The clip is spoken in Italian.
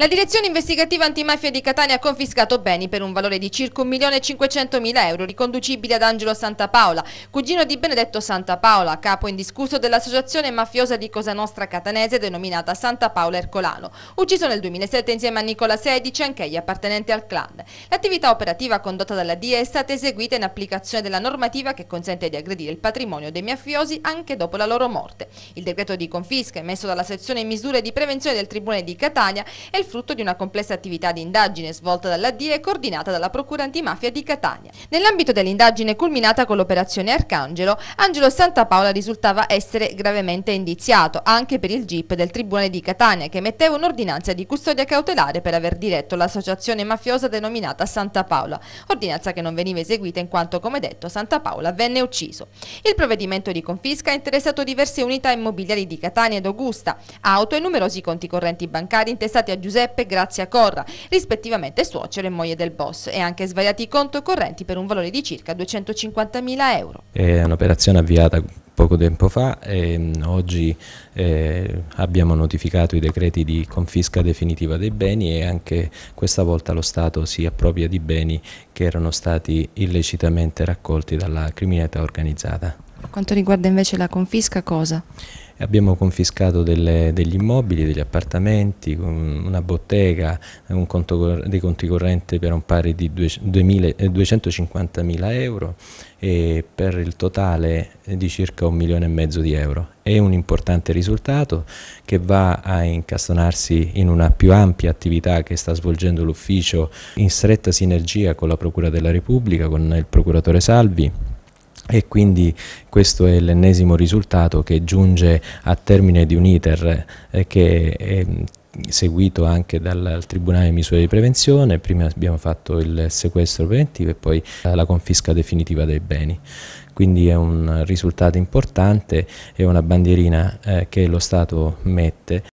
La direzione investigativa antimafia di Catania ha confiscato beni per un valore di circa 1.500.000 euro riconducibili ad Angelo Santapaola, cugino di Benedetto Santapaola, capo indiscusso dell'associazione mafiosa di Cosa Nostra catanese denominata Santa Paola Ercolano, ucciso nel 2007 insieme a Nicola Sedici, anch'egli appartenente al clan. L'attività operativa condotta dalla DIA è stata eseguita in applicazione della normativa che consente di aggredire il patrimonio dei mafiosi anche dopo la loro morte. Il decreto di confisca emesso dalla sezione misure di prevenzione del Tribunale di Catania è il frutto di una complessa attività di indagine svolta dalla DIE e coordinata dalla Procura Antimafia di Catania. Nell'ambito dell'indagine culminata con l'operazione Arcangelo, Angelo Santapaola risultava essere gravemente indiziato anche per il GIP del Tribunale di Catania che emetteva un'ordinanza di custodia cautelare per aver diretto l'associazione mafiosa denominata Santa Paola, ordinanza che non veniva eseguita in quanto, come detto, Santa Paola venne ucciso. Il provvedimento di confisca ha interessato diverse unità immobiliari di Catania ed Augusta, auto e numerosi conti correnti bancari intestati a Giuseppe Giuseppe Grazia Corra, rispettivamente suocero e moglie del boss, e anche svariati i conto correnti per un valore di circa 250.000 euro. È un'operazione avviata poco tempo fa e mm, oggi eh, abbiamo notificato i decreti di confisca definitiva dei beni e anche questa volta lo Stato si appropria di beni che erano stati illecitamente raccolti dalla criminalità organizzata quanto riguarda invece la confisca cosa? Abbiamo confiscato delle, degli immobili, degli appartamenti, una bottega, un conto, dei conti correnti per un pari di 250.000 eh, euro e per il totale eh, di circa un milione e mezzo di euro. È un importante risultato che va a incastonarsi in una più ampia attività che sta svolgendo l'ufficio in stretta sinergia con la Procura della Repubblica, con il Procuratore Salvi e quindi questo è l'ennesimo risultato che giunge a termine di un iter eh, che è mm, seguito anche dal Tribunale di misure di prevenzione, prima abbiamo fatto il sequestro preventivo e poi la confisca definitiva dei beni. Quindi è un risultato importante, è una bandierina eh, che lo Stato mette.